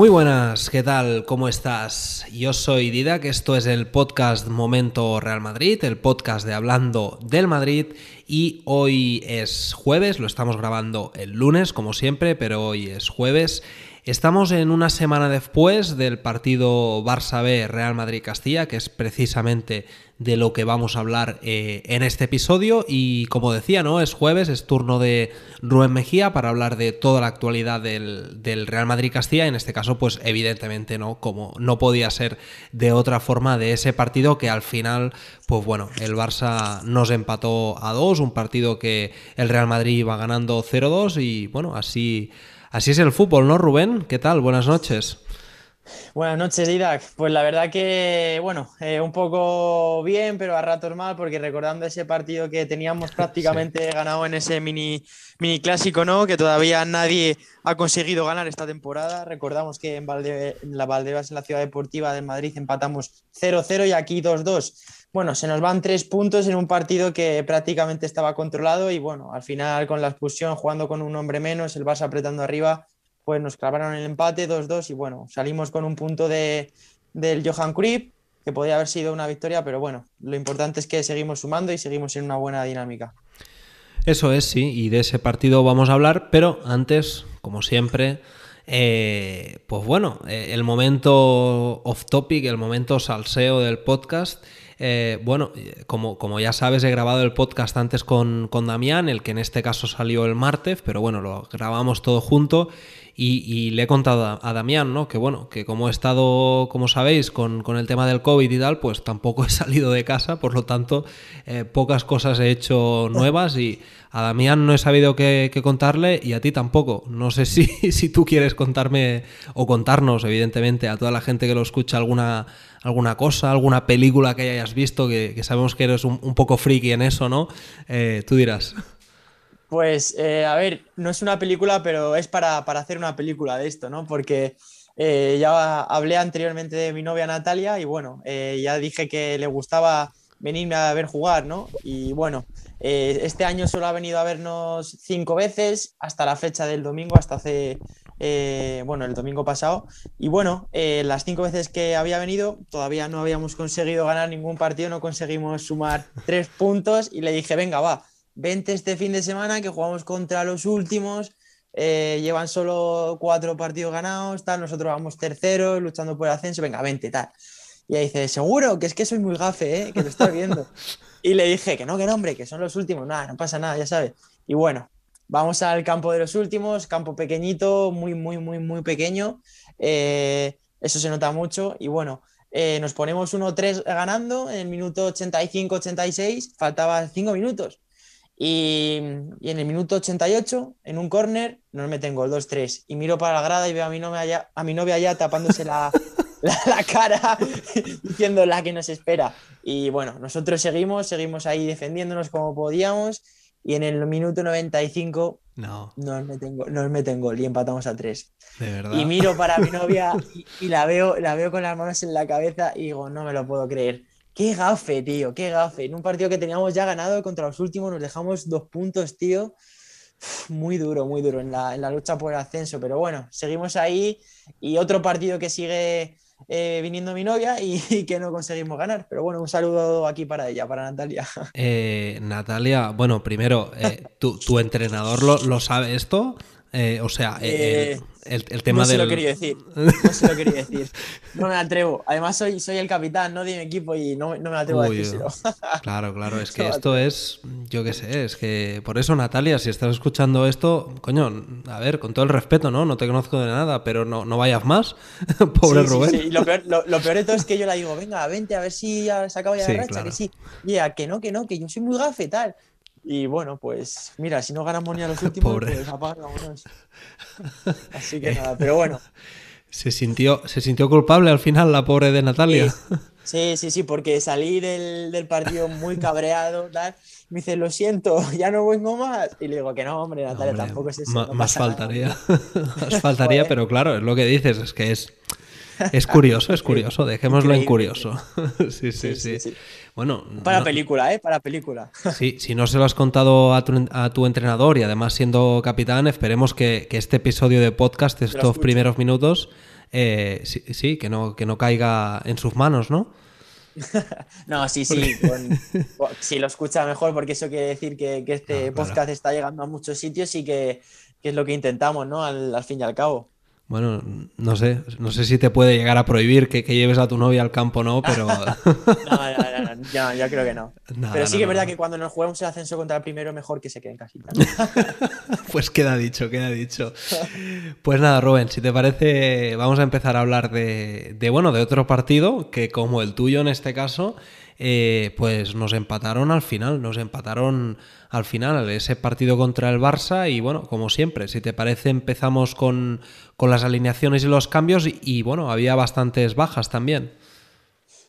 Muy buenas, ¿qué tal? ¿Cómo estás? Yo soy que esto es el podcast Momento Real Madrid, el podcast de Hablando del Madrid y hoy es jueves, lo estamos grabando el lunes como siempre, pero hoy es jueves Estamos en una semana después del partido Barça B Real Madrid Castilla, que es precisamente de lo que vamos a hablar eh, en este episodio. Y como decía, ¿no? Es jueves, es turno de Rubén Mejía para hablar de toda la actualidad del, del Real Madrid Castilla. En este caso, pues evidentemente no, como no podía ser de otra forma de ese partido que al final, pues bueno, el Barça nos empató a dos, un partido que el Real Madrid iba ganando 0-2 y bueno, así Así es el fútbol, ¿no, Rubén? ¿Qué tal? Buenas noches. Buenas noches, Didac. Pues la verdad que, bueno, eh, un poco bien, pero a ratos mal, porque recordando ese partido que teníamos prácticamente ganado en ese mini, mini clásico, ¿no? Que todavía nadie ha conseguido ganar esta temporada. Recordamos que en, en la Valdebas, en la Ciudad Deportiva de Madrid, empatamos 0-0 y aquí 2-2 bueno, se nos van tres puntos en un partido que prácticamente estaba controlado y bueno, al final con la expulsión, jugando con un hombre menos, el Barça apretando arriba, pues nos clavaron el empate 2-2 y bueno, salimos con un punto de, del Johan Cruyff, que podía haber sido una victoria, pero bueno, lo importante es que seguimos sumando y seguimos en una buena dinámica. Eso es, sí, y de ese partido vamos a hablar, pero antes, como siempre, eh, pues bueno, eh, el momento off topic, el momento salseo del podcast. Eh, bueno, eh, como, ya sabes, he grabado el podcast antes con, Damián, el que en este caso salió el martes, pero bueno, lo grabamos todo junto y, le he contado a, Damián, ¿no? Que bueno, que como he estado, como sabéis, con, el tema del COVID y tal, pues tampoco he salido de casa, por lo tanto, eh, pocas cosas he hecho nuevas y a Damián no he sabido qué, contarle y a ti tampoco. No sé si, si tú quieres contarme o contarnos, evidentemente, a toda la gente que lo escucha alguna alguna cosa, alguna película que hayas visto, que, sabemos que eres un, poco friki en eso, ¿no? Eh, tú dirás. Pues, eh, a ver, no es una película, pero es para, hacer una película de esto, ¿no? Porque eh, ya hablé anteriormente de mi novia Natalia y bueno, ya dije que le gustaba venirme a ver jugar, ¿no? Y bueno, este año solo ha venido a vernos cinco veces hasta la fecha del domingo, hasta hace eh, bueno, el domingo pasado. Y bueno, eh, las cinco veces que había venido, todavía no habíamos conseguido ganar ningún partido, no conseguimos sumar tres puntos y le dije, venga, va, vente este fin de semana que jugamos contra los últimos. Eh, llevan solo cuatro partidos ganados, tal, nosotros vamos terceros, luchando por el ascenso, venga, vente, tal. Y ahí dice, seguro, que es que soy muy gafe, que lo estoy viendo. y le dije, que no, que no, hombre, que son los últimos, nada, no pasa nada, ya sabes. Y bueno, Vamos al campo de los últimos, campo pequeñito, muy, muy, muy, muy pequeño. Eh, eso se nota mucho. Y bueno, eh, nos ponemos 1-3 ganando en el minuto 85-86, faltaban 5 minutos. Y, en el minuto 88, en un córner, nos tengo, el 2-3. Y miro para la grada y veo a mi novia allá a mi novia tapándose la, la, la cara, diciendo la que nos espera. Y bueno, nosotros seguimos, seguimos ahí defendiéndonos como podíamos y en el minuto 95 no. nos, meten, gol y empatamos a tres De verdad. Y miro para mi novia y, la, veo, la veo con las manos en la cabeza y digo, no me lo puedo creer. Qué gafe, tío, qué gafe. En un partido que teníamos ya ganado contra los últimos nos dejamos dos puntos, tío. Muy duro, muy duro en la, en la lucha por el ascenso. Pero bueno, seguimos ahí y otro partido que sigue eh, viniendo mi novia y, que no conseguimos ganar. Pero bueno, un saludo aquí para ella, para Natalia. Eh, Natalia, bueno, primero, eh, ¿tu, entrenador lo, sabe esto? Eh, o sea, el, el, eh, tema no se lo quería decir. No se lo quería decir. No me atrevo. Además, soy, soy el capitán, no de mi equipo y no, me atrevo a decírselo. Claro, claro. Es que esto es, yo qué sé, es que por eso, Natalia, si estás escuchando esto, coño, a ver, con todo el respeto, ¿no? No te conozco de nada, pero no, no vayas más. Pobre Rubén. Sí, sí. lo, peor, lo, peor, de todo es que yo le digo, venga, vente, a ver si ya se acaba ya la racha, que sí. Y que no, que no, que yo soy muy gafe, tal. Y bueno, pues mira, si no ganamos ni a los últimos, pues apagamos. Así que nada, pero bueno. Se sintió, se sintió culpable al final la pobre de Natalia. Sí, sí, sí, porque salí del, partido muy cabreado, me dice, lo siento, ya no vengo más. Y le digo que no, hombre, Natalia, tampoco es eso. más faltaría, más faltaría, pero claro, es lo que dices, es que es, es curioso, es curioso, dejémoslo en curioso. sí. sí, sí. Bueno. Para película, ¿eh? Para película. Sí, si no se lo has contado a tu, a tu entrenador y además siendo capitán, esperemos que, este episodio de podcast, estos primeros minutos, eh, sí, que, no, que no caiga en sus manos, ¿no? no, sí, sí. si lo escucha mejor, porque eso quiere decir que, este ah, podcast está llegando a muchos sitios y que, es lo que intentamos, ¿no? al fin y al cabo. Bueno, no sé, no sé si te puede llegar a prohibir que, lleves a tu novia al campo no, pero... no, no, no, yo creo que no. pero sí que es verdad que cuando nos jugamos el ascenso contra el primero, mejor que se quede en cajita. pues queda dicho, queda dicho. Pues nada, Rubén, si te parece, vamos a empezar a hablar de, de, bueno, de otro partido, que como el tuyo en este caso, eh, pues nos empataron al final, nos empataron al final ese partido contra el Barça y bueno, como siempre, si te parece empezamos con, las alineaciones y los cambios y, bueno, había bastantes bajas también.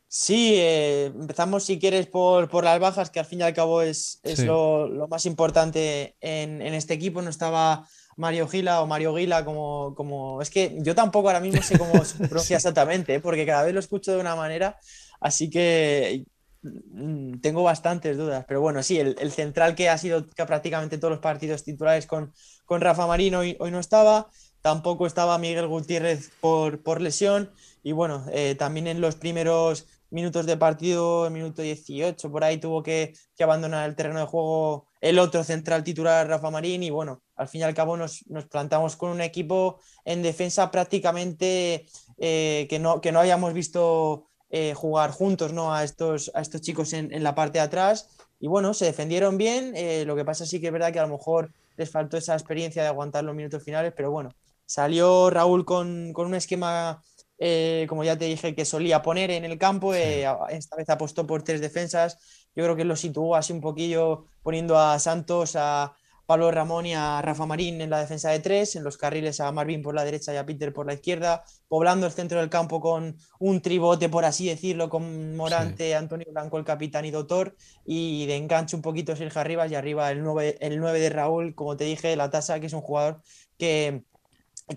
Sí, eh, empezamos si quieres por, las bajas, que al fin y al cabo es, lo, más importante en, este equipo. No estaba Mario Gila o Mario Gila como, como... Es que yo tampoco ahora mismo sé cómo se pronuncia exactamente, ¿eh? porque cada vez lo escucho de una manera. Así que Mm, tengo bastantes dudas, pero bueno, sí, el, central que ha sido que prácticamente todos los partidos titulares con, con Rafa Marino hoy, hoy, no estaba, tampoco estaba Miguel Gutiérrez por, por lesión y bueno, eh, también en los primeros minutos de partido, en minuto 18, por ahí tuvo que, abandonar el terreno de juego el otro central titular, Rafa Marín, y bueno, al fin y al cabo nos, plantamos con un equipo en defensa prácticamente eh, que, no, que no habíamos visto eh, jugar juntos ¿no? a, estos, a estos chicos en, la parte de atrás. Y bueno, se defendieron bien, eh, lo que pasa sí que es verdad que a lo mejor les faltó esa experiencia de aguantar los minutos finales, pero bueno, salió Raúl con, con un esquema, eh, como ya te dije, que solía poner en el campo, esta vez apostó por tres defensas, yo creo que lo situó así un poquillo poniendo a Santos, a, Pablo Ramón y a Rafa Marín en la defensa de tres, en los carriles a Marvin por la derecha y a Peter por la izquierda, poblando el centro del campo con un tribote, por así decirlo, con Morante, Antonio Blanco, el capitán y doctor, y de enganche un poquito Sergio Arribas y arriba el 9, el de Raúl, como te dije, la tasa, que es un jugador que,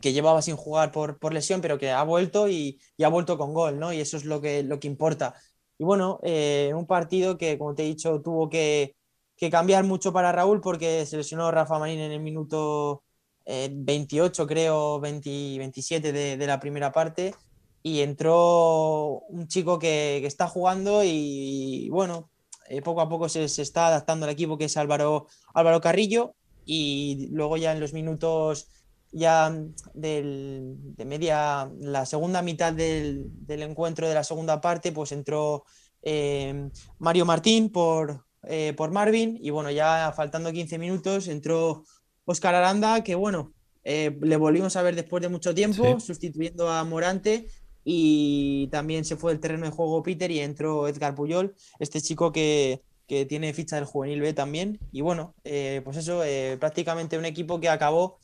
llevaba sin jugar por, por lesión, pero que ha vuelto y, ha vuelto con gol, ¿no? Y eso es lo que, lo que importa. Y bueno, eh, un partido que, como te he dicho, tuvo que que cambiar mucho para Raúl porque se lesionó Rafa Marín en el minuto 28, eh, creo, 27 de, la primera parte. Y entró un chico que, está jugando y, bueno, eh, poco a poco se, está adaptando al equipo, que es Álvaro, Álvaro Carrillo. Y luego ya en los minutos ya de media, la segunda mitad del, encuentro de la segunda parte, pues entró eh, Mario Martín por, eh, por Marvin y bueno, ya faltando 15 minutos entró Oscar Aranda, que bueno, eh, le volvimos a ver después de mucho tiempo, sustituyendo a Morante y también se fue del terreno de juego Peter y entró Edgar Puyol, este chico que, tiene ficha del juvenil B también. Y bueno, eh, pues eso, prácticamente un equipo que acabó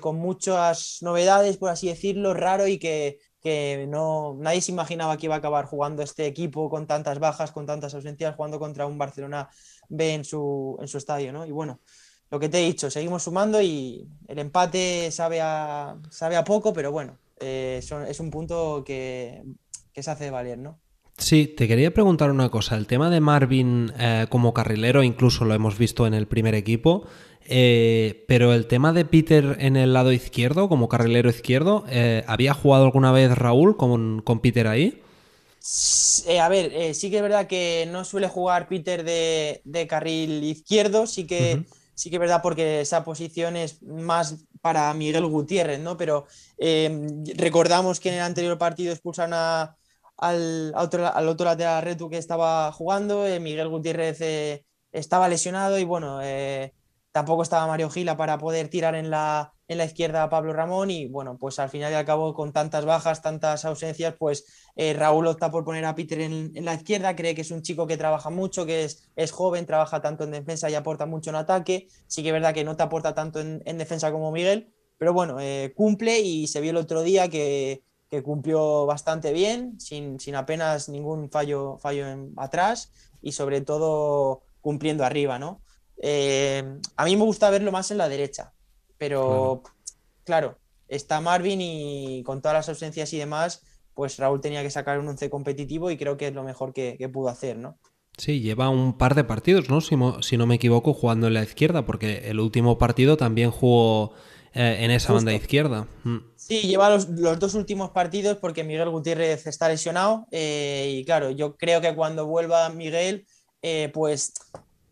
con muchas novedades, por así decirlo, raro y que que no, nadie se imaginaba que iba a acabar jugando este equipo con tantas bajas, con tantas ausencias, jugando contra un Barcelona B en su, en su estadio, ¿no? Y bueno, lo que te he dicho, seguimos sumando y el empate sabe a, sabe a poco, pero bueno, eh, es un punto que, que, se hace valer, ¿no? Sí, te quería preguntar una cosa. El tema de Marvin eh, como carrilero, incluso lo hemos visto en el primer equipo, eh, pero el tema de Peter en el lado izquierdo, como carrilero izquierdo, eh, ¿había jugado alguna vez Raúl con, con Peter ahí? Eh, a ver, sí que es verdad que no suele jugar Peter de, carril izquierdo, sí que, sí que es verdad porque esa posición es más para Miguel Gutiérrez, ¿no? Pero em, recordamos que en el anterior partido expulsaron al, otro, al otro lateral Retu que estaba jugando, Miguel Gutiérrez estaba lesionado y bueno, tampoco estaba Mario Gila para poder tirar en la, en la izquierda a Pablo Ramón y bueno, pues al final y al cabo con tantas bajas, tantas ausencias, pues eh, Raúl opta por poner a Peter en, la izquierda, cree que es un chico que trabaja mucho, que es, es joven, trabaja tanto en defensa y aporta mucho en ataque, sí que es verdad que no te aporta tanto en, defensa como Miguel, pero bueno, eh, cumple y se vio el otro día que, que cumplió bastante bien, sin, sin, apenas ningún fallo, fallo atrás y sobre todo cumpliendo arriba, ¿no? Eh, a mí me gusta verlo más en la derecha, pero claro. está Marvin y con todas las ausencias y demás, pues Raúl tenía que sacar un 11 competitivo y creo que es lo mejor que, pudo hacer, ¿no? Sí, lleva un par de partidos, ¿no? Si, no me equivoco, jugando en la izquierda, porque el último partido también jugó eh, en esa banda izquierda. Mm. Sí, lleva los, dos últimos partidos porque Miguel Gutiérrez está lesionado eh, y claro, yo creo que cuando vuelva Miguel, pues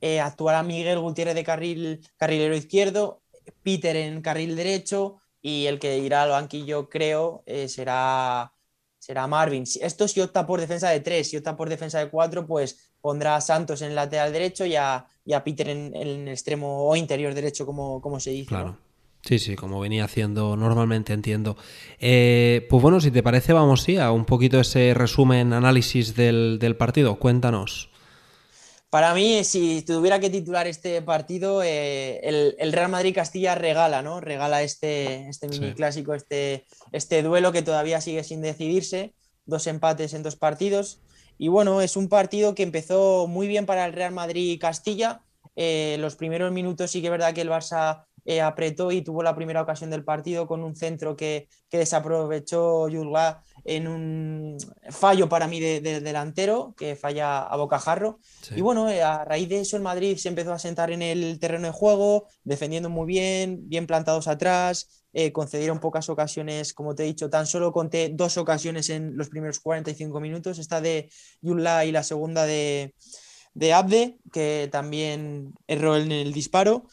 eh, actuará Miguel Gutiérrez de carril, carrilero izquierdo, Peter en carril derecho y el que irá al banquillo, creo, eh, será, será Marvin. Esto si opta por defensa de tres si opta por defensa de cuatro, pues pondrá a Santos en lateral derecho y a, y Peter en, el extremo o interior derecho, como, se dice. Claro. Sí, sí, como venía haciendo normalmente, entiendo. Eh, pues bueno, si te parece, vamos sí, a un poquito ese resumen, análisis del, del partido. Cuéntanos. Para mí, si tuviera que titular este partido, eh, el, Real Madrid-Castilla regala, ¿no? Regala este, este mini clásico, este, este duelo que todavía sigue sin decidirse. Dos empates en dos partidos. Y bueno, es un partido que empezó muy bien para el Real Madrid-Castilla. Eh, los primeros minutos sí que es verdad que el Barça eh, apretó y tuvo la primera ocasión del partido con un centro que, que desaprovechó Yulga en un fallo para mí de, delantero, que falla a bocajarro. Jarro Y bueno, eh, a raíz de eso el Madrid se empezó a sentar en el terreno de juego, defendiendo muy bien, bien plantados atrás, eh, concedieron pocas ocasiones, como te he dicho, tan solo conté dos ocasiones en los primeros 45 minutos, esta de Yulla y la segunda de, de Abde, que también erró en el disparo.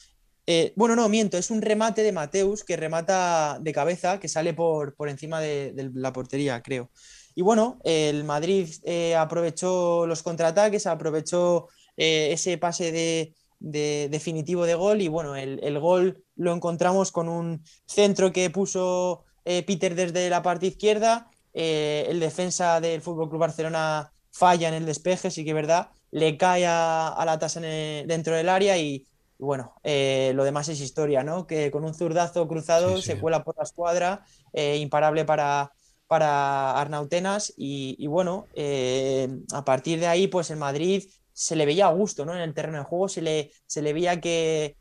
Eh, bueno, no, miento, es un remate de Mateus que remata de cabeza, que sale por, por encima de, la portería, creo. Y bueno, el Madrid eh, aprovechó los contraataques, aprovechó eh, ese pase de, definitivo de gol y bueno, el, gol lo encontramos con un centro que puso Peter desde la parte izquierda, el defensa del Fútbol Club Barcelona falla en el despeje, sí que es verdad, le cae a, Latas la dentro del área y y bueno, eh, lo demás es historia, ¿no? Que con un zurdazo cruzado se cuela por la escuadra, eh, imparable para, Arnautenas. Y, bueno, eh, a partir de ahí, pues en Madrid se le veía a gusto, ¿no? En el terreno de juego se le, se le veía que,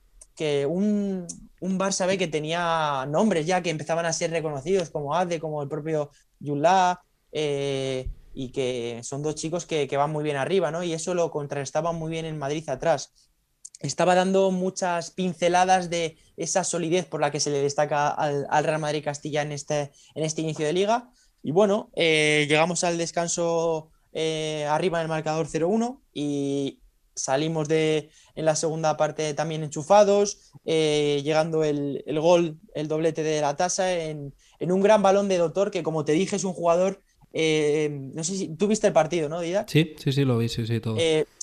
un, un Barça que tenía nombres ya que empezaban a ser reconocidos, como Ade, como el propio Yulá y que son dos chicos que, que, van muy bien arriba, ¿no? Y eso lo contrastaba muy bien en Madrid atrás estaba dando muchas pinceladas de esa solidez por la que se le destaca al, Real Madrid Castilla en este, en este inicio de liga. Y bueno, eh, llegamos al descanso eh, arriba en el marcador 0-1 y salimos de, en la segunda parte también enchufados, eh, llegando el, gol, el doblete de la tasa en, un gran balón de Doctor, que como te dije es un jugador, no sé si tú viste el partido, ¿no, Dida? Sí, sí, sí, lo vi, sí, sí, todo.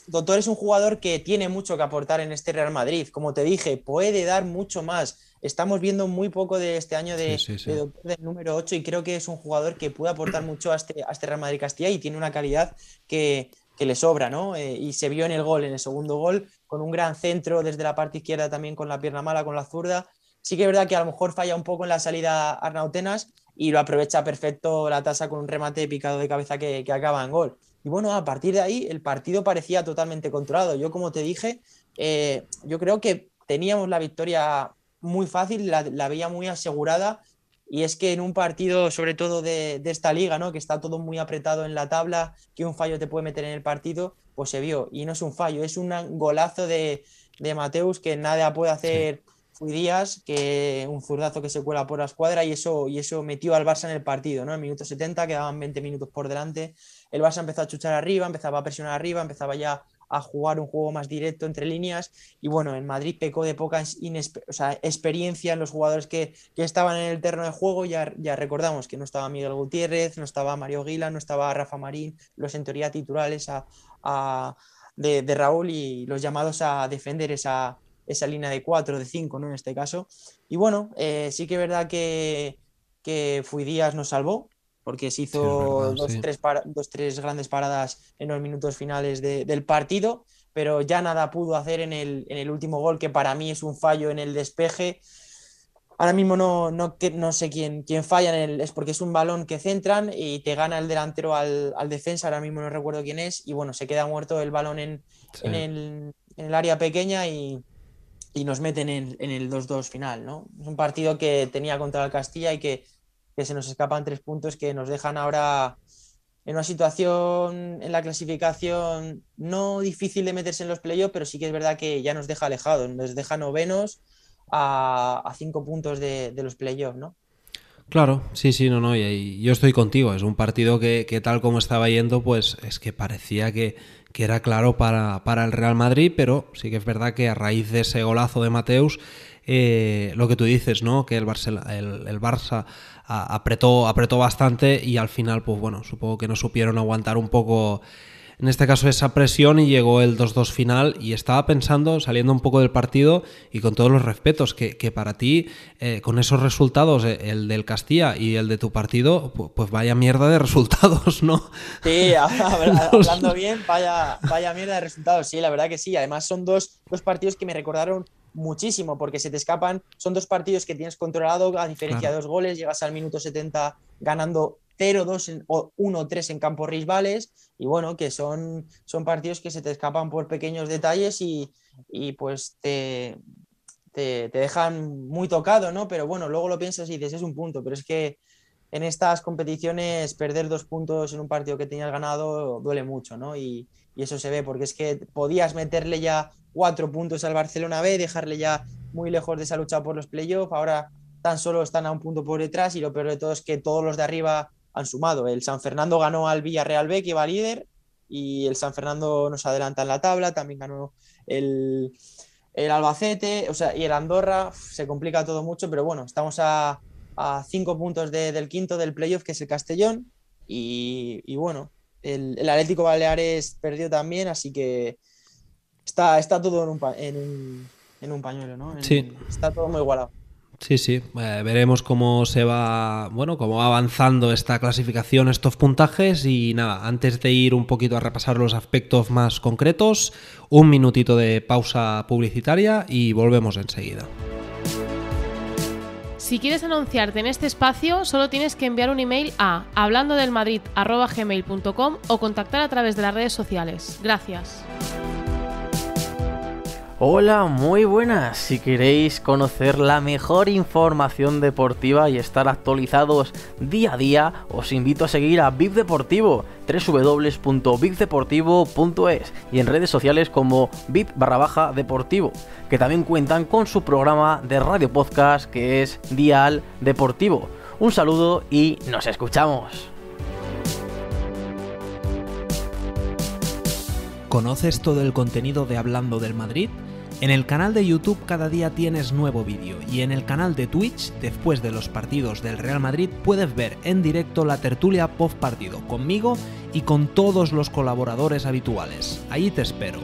Doctor es un jugador que tiene mucho que aportar en este Real Madrid. Como te dije, puede dar mucho más. Estamos viendo muy poco de este año de, del número 8 y creo que es un jugador que puede aportar mucho a este, este Real Madrid Castilla y tiene una calidad que, le sobra, ¿no? Eh, y se vio en el gol, en el segundo gol, con un gran centro desde la parte izquierda también con la pierna mala, con la zurda. Sí que es verdad que a lo mejor falla un poco en la salida Arnautenas y lo aprovecha perfecto la tasa con un remate picado de cabeza que acaba en gol. Y bueno, a partir de ahí el partido parecía totalmente controlado. Yo, como te dije, eh, yo creo que teníamos la victoria muy fácil, la, veía muy asegurada. Y es que en un partido, sobre todo de, esta liga, que está todo muy apretado en la tabla, que un fallo te puede meter en el partido, pues se vio. Y no es un fallo, es un golazo de, Mateus que nada puede hacer Fui Díaz, que un zurdazo que se cuela por la escuadra y eso, y eso metió al Barça en el partido. ¿no? En el minuto 70 quedaban 20 minutos por delante el Barça empezó a chuchar arriba, empezaba a presionar arriba, empezaba ya a jugar un juego más directo entre líneas. Y bueno, en Madrid pecó de poca o experiencia en los jugadores que, estaban en el terreno de juego. Ya, ya recordamos que no estaba Miguel Gutiérrez, no estaba Mario Guila, no estaba Rafa Marín, los en teoría titulares de, Raúl y los llamados a defender esa, línea de 4, de 5, ¿no? En este caso. Y bueno, eh, sí que es verdad que, que Fui Díaz nos salvó, porque se hizo dos, tres tres grandes paradas en los minutos finales del partido, pero ya nada pudo hacer en el, último gol, que para mí es un fallo en el despeje. Ahora mismo no, no, no sé quién, quién falla, en es porque es un balón que centran y te gana el delantero al, defensa, ahora mismo no recuerdo quién es, y bueno, se queda muerto el balón en, el, área pequeña y, y nos meten en, en el 2-2 final, ¿no? Es un partido que tenía contra el Castilla y que que se nos escapan tres puntos que nos dejan ahora en una situación en la clasificación no difícil de meterse en los playoffs, pero sí que es verdad que ya nos deja alejados, nos deja novenos a, cinco puntos de, los playoffs, ¿no? Claro, sí, sí, no, no, y, yo estoy contigo. Es un partido que, tal como estaba yendo, pues es que parecía que, era claro para, para, el Real Madrid, pero sí que es verdad que a raíz de ese golazo de Mateus, eh, lo que tú dices, ¿no? Que el, Barça apretó, bastante y al final, pues bueno, supongo que no supieron aguantar un poco en este caso esa presión y llegó el 2-2 final y estaba pensando, saliendo un poco del partido y con todos los respetos, que, para ti, eh, con esos resultados, eh, el del Castilla y el de tu partido, pues, vaya mierda de resultados, ¿no? Sí, hablando bien, vaya, mierda de resultados, sí, la verdad que sí. Además son dos, dos partidos que me recordaron muchísimo porque se te escapan, son dos partidos que tienes controlado, a diferencia de dos goles, llegas al minuto 70 ganando 0-2 o 1-3 en campos rivales y bueno, que son, son partidos que se te escapan por pequeños detalles y, pues te, te, dejan muy tocado, ¿no? Pero bueno, luego lo piensas y dices, es un punto, pero es que en estas competiciones perder dos puntos en un partido que tenías ganado duele mucho, ¿no? Y, y eso se ve porque es que podías meterle ya cuatro puntos al Barcelona B, dejarle ya muy lejos de esa lucha por los playoffs. Ahora tan solo están a un punto por detrás y lo peor de todo es que todos los de arriba han sumado. El San Fernando ganó al Villarreal B, que va líder, y el San Fernando nos adelanta en la tabla, también ganó el, el Albacete, o sea, y el Andorra, se complica todo mucho, pero bueno, estamos a, cinco puntos del quinto del playoff, que es el Castellón, y, bueno, el, el, Atlético Baleares perdió también, así que está, todo en un, en pañuelo, ¿no? Está todo muy igualado. Sí, sí. Eh, veremos cómo se va, bueno, cómo va avanzando esta clasificación, estos puntajes y nada. Antes de ir un poquito a repasar los aspectos más concretos, un minutito de pausa publicitaria y volvemos enseguida. Si quieres anunciarte en este espacio, solo tienes que enviar un email a hablando del o contactar a través de las redes sociales. Gracias. Hola, muy buenas. Si queréis conocer la mejor información deportiva y estar actualizados día a día, os invito a seguir a VIP Deportivo, www.vipdeportivo.es y en redes sociales como VIP barra deportivo, que también cuentan con su programa de radio podcast que es Dial Deportivo. Un saludo y nos escuchamos. ¿Conoces todo el contenido de Hablando del Madrid? En el canal de YouTube cada día tienes nuevo vídeo y en el canal de Twitch, después de los partidos del Real Madrid, puedes ver en directo la tertulia post partido conmigo y con todos los colaboradores habituales. Ahí te espero.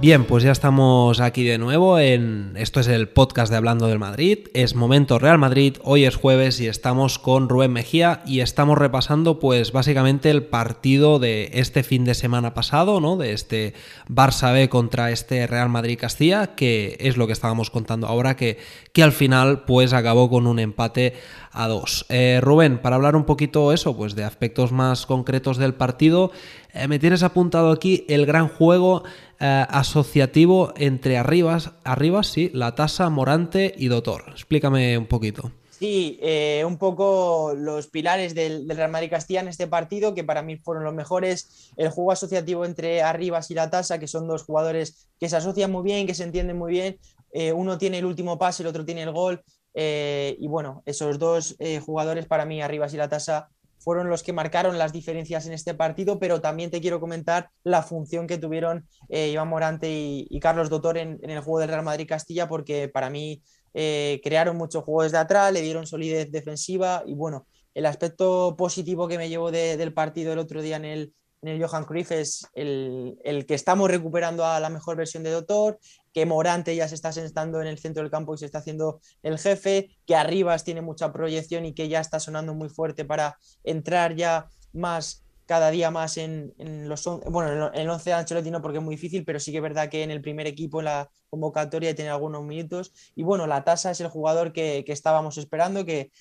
Bien, pues ya estamos aquí de nuevo en esto es el podcast de Hablando del Madrid, es Momento Real Madrid, hoy es jueves y estamos con Rubén Mejía y estamos repasando pues básicamente el partido de este fin de semana pasado, ¿no? De este Barça B contra este Real Madrid Castilla, que es lo que estábamos contando ahora que que al final pues acabó con un empate a dos. Eh, Rubén, para hablar un poquito eso, pues de aspectos más concretos del partido, eh, me tienes apuntado aquí el gran juego eh, asociativo entre arribas, arribas, sí, la tasa Morante y Dotor. Explícame un poquito. Sí, eh, un poco los pilares del, Real Madrid Castilla en este partido, que para mí fueron los mejores. El juego asociativo entre Arribas y La Tasa, que son dos jugadores que se asocian muy bien, que se entienden muy bien. Eh, uno tiene el último pase, el otro tiene el gol. y bueno, esos dos jugadores para mí, Arribas y La Tasa, fueron los que marcaron las diferencias en este partido, pero también te quiero comentar la función que tuvieron eh, Iván Morante y, Carlos Dotor en, el juego del Real Madrid-Castilla, porque para mí eh, crearon muchos juegos desde atrás, le dieron solidez defensiva y bueno, el aspecto positivo que me llevo del partido del otro día en el, en el Johan Cruyff es el, el, que estamos recuperando a la mejor versión de Dotor, que Morante ya se está sentando en el centro del campo y se está haciendo el jefe, que Arribas tiene mucha proyección y que ya está sonando muy fuerte para entrar ya más cada día más en, los bueno en el 11 de Ancelotti no porque es muy difícil pero sí que es verdad que en el primer equipo en la convocatoria tiene algunos minutos y bueno la tasa es el jugador que, estábamos esperando que,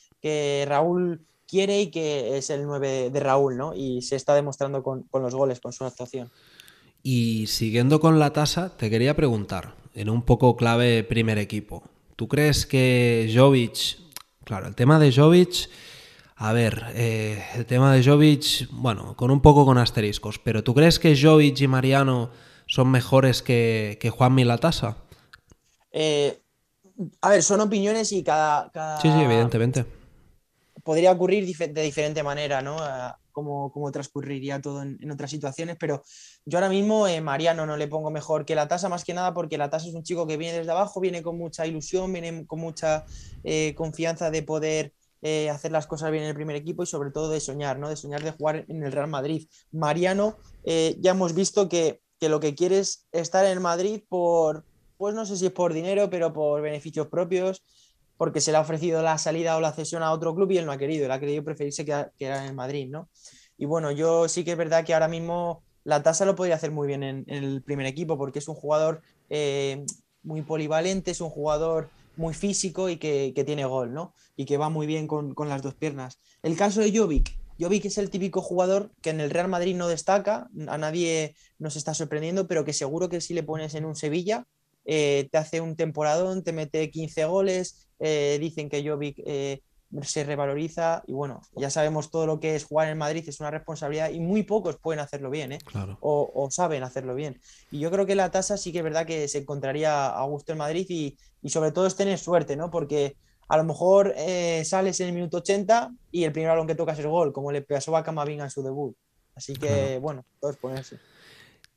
Raúl quiere y que es el 9 de Raúl, ¿no? Y se está demostrando con los goles, con su actuación. Y siguiendo con la tasa, te quería preguntar, en un poco clave primer equipo, ¿tú crees que Jovic, claro, el tema de Jovic, a ver, eh, el tema de Jovic, bueno, con un poco con asteriscos, pero ¿tú crees que Jovic y Mariano son mejores que, que y la tasa? Eh, a ver, son opiniones y cada, cada, Sí, sí, evidentemente. Podría ocurrir de diferente manera, ¿no? cómo, transcurriría todo en, otras situaciones, pero yo ahora mismo eh, Mariano no le pongo mejor que la tasa, más que nada porque la tasa es un chico que viene desde abajo, viene con mucha ilusión, viene con mucha eh, confianza de poder eh, hacer las cosas bien en el primer equipo y sobre todo de soñar, ¿no? De soñar de jugar en el Real Madrid. Mariano, ya hemos visto que, que lo que quiere es estar en el Madrid por, pues no sé si es por dinero, pero por beneficios propios porque se le ha ofrecido la salida o la cesión a otro club y él no ha querido, él ha querido preferirse que era en Madrid, ¿no? Y bueno, yo sí que es verdad que ahora mismo la tasa lo podría hacer muy bien en, el primer equipo, porque es un jugador eh, muy polivalente, es un jugador muy físico y que, tiene gol, Y que va muy bien con, con, las dos piernas. El caso de Jovic. Jovic es el típico jugador que en el Real Madrid no destaca, a nadie nos está sorprendiendo, pero que seguro que si le pones en un Sevilla eh, te hace un temporadón, te mete 15 goles, eh, dicen que Jovic eh, se revaloriza y bueno, ya sabemos todo lo que es jugar en Madrid, es una responsabilidad y muy pocos pueden hacerlo bien o, saben hacerlo bien. Y yo creo que la tasa sí que es verdad que se encontraría a gusto en Madrid y, sobre todo es tener suerte, ¿no? Porque a lo mejor sales en el minuto 80 y el primer balón que tocas es gol, como le pasó a Camavinga en su debut. Así que bueno, todos ponerse.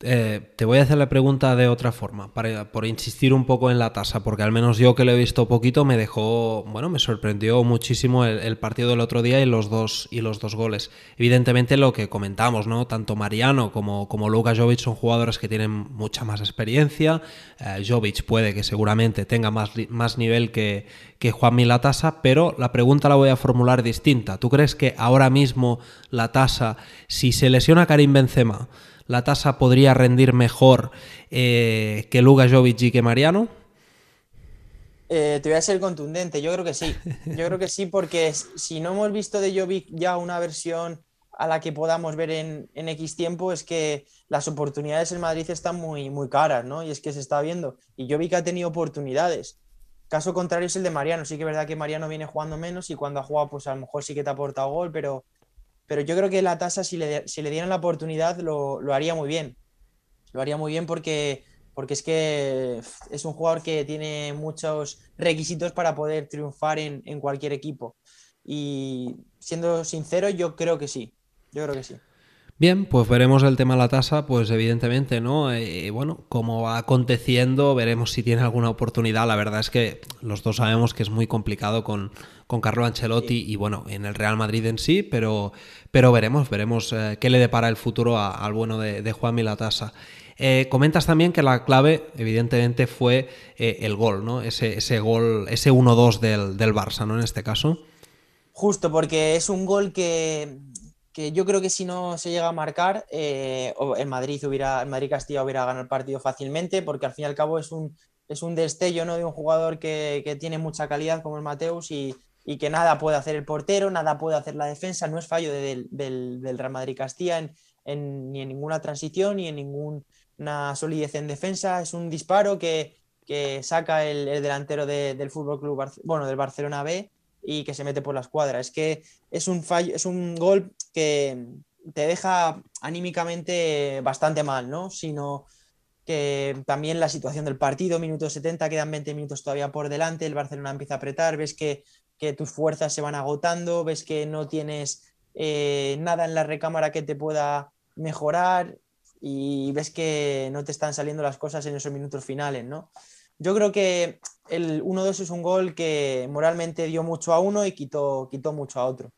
Eh, te voy a hacer la pregunta de otra forma, por insistir un poco en la tasa, porque al menos yo que lo he visto poquito me dejó, bueno, me sorprendió muchísimo el, partido del otro día y los dos, y los dos goles. Evidentemente lo que comentamos, ¿no? Tanto Mariano como, como Luka Jovic son jugadores que tienen mucha más experiencia. Eh, Jovic puede que seguramente tenga más, más nivel que, que Juan tasa, pero la pregunta la voy a formular distinta. ¿Tú crees que ahora mismo la tasa, si se lesiona Karim Benzema, la tasa podría rendir mejor eh, que Luka Jovic y que Mariano? Eh, te voy a ser contundente, yo creo que sí. Yo creo que sí, porque si no hemos visto de Jovic ya una versión a la que podamos ver en, X tiempo es que las oportunidades en Madrid están muy, muy caras, ¿no? Y es que se está viendo. Y Jovic ha tenido oportunidades. Caso contrario es el de Mariano. Sí que es verdad que Mariano viene jugando menos y cuando ha jugado, pues a lo mejor sí que te ha aportado gol, pero pero yo creo que la tasa, si le, dieran la oportunidad, lo, haría muy bien. Lo haría muy bien porque, porque es que es un jugador que tiene muchos requisitos para poder triunfar en cualquier equipo. Y siendo sincero, yo creo que sí. Yo creo que sí. Bien, pues veremos el tema la tasa, pues evidentemente, ¿no? Eh, bueno, como va aconteciendo, veremos si tiene alguna oportunidad. La verdad es que los dos sabemos que es muy complicado con, con Carlo Ancelotti y bueno, en el Real Madrid en sí, pero, pero veremos, veremos eh, qué le depara el futuro al bueno de, de Juan Milatasa. Eh, comentas también que la clave, evidentemente, fue el gol, ¿no? Ese, ese gol, ese 1-2 del, del Barça, ¿no? En este caso. Justo, porque es un gol que que yo creo que si no se llega a marcar, eh, el Madrid hubiera, el Madrid Castilla hubiera ganado el partido fácilmente, porque al fin y al cabo es un, es un destello ¿no? de un jugador que, tiene mucha calidad como el Mateus y, que nada puede hacer el portero, nada puede hacer la defensa, no es fallo del, del, Real Madrid Castilla ni en ninguna transición ni en ninguna solidez en defensa, es un disparo que, saca el, delantero del Fútbol Club, bueno, del Barcelona B y que se mete por la escuadra. Es que es un fallo, es un gol que te deja anímicamente bastante mal, ¿no? Sino que también la situación del partido, minutos 70, quedan 20 minutos todavía por delante, el Barcelona empieza a apretar, ves que, tus fuerzas se van agotando, ves que no tienes eh, nada en la recámara que te pueda mejorar y ves que no te están saliendo las cosas en esos minutos finales, ¿no? Yo creo que el 1-2 es un gol que moralmente dio mucho a uno y quitó, quitó mucho a otro.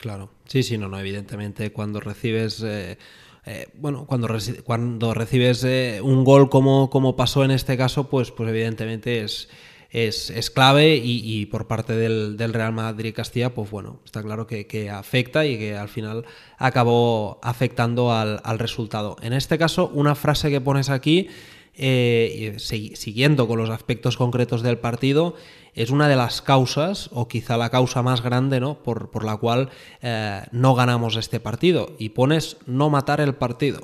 Claro, sí, sí, no, no, evidentemente cuando recibes... Eh, eh, bueno, cuando, cuando recibes eh, un gol como, como pasó en este caso, pues, pues evidentemente es, es, clave y, por parte del, Real Madrid Castilla, pues bueno, está claro que, que, afecta y que al final acabó afectando al, al resultado. En este caso, una frase que pones aquí eh, siguiendo con los aspectos concretos del partido, es una de las causas, o quizá la causa más grande, ¿no? por, la cual eh, no ganamos este partido. Y pones no matar el partido.